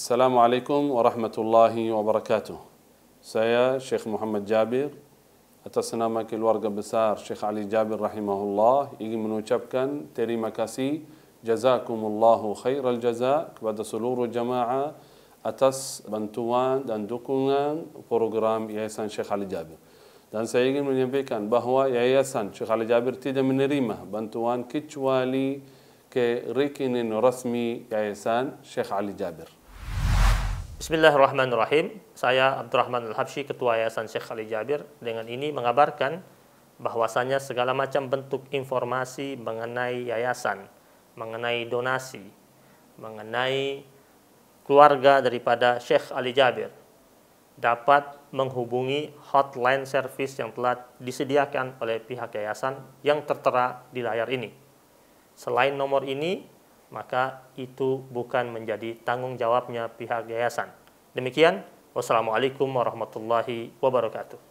السلام عليكم ورحمة الله وبركاته سيا شيخ محمد جابر أتسنامك الورقة بسار شيخ علي جابر رحمه الله يجي منو شبكن تري مكاسي جزاكم الله خير الجزاء بعد سلور الجماعة أتس بنتوان dan dukungan program Yayasan Syekh Ali Jabir. Dan saya ingin menyampaikan bahawa Yayasan Syekh Ali Jabir tidak menerima bantuan kecuali ke rekening rasmi Yayasan Syekh Ali Jabir. Bismillahirrahmanirrahim. Saya Abdurrahman Al-Habsyi, Ketua Yayasan Syekh Ali Jabir. Dengan ini mengabarkan bahwasanya segala macam bentuk informasi mengenai yayasan, mengenai donasi, mengenai keluarga daripada Syekh Ali Jabir dapat menghubungi hotline service yang telah disediakan oleh pihak yayasan yang tertera di layar ini. Selain nomor ini, maka itu bukan menjadi tanggung jawabnya pihak yayasan. Demikian, wassalamualaikum warahmatullahi wabarakatuh.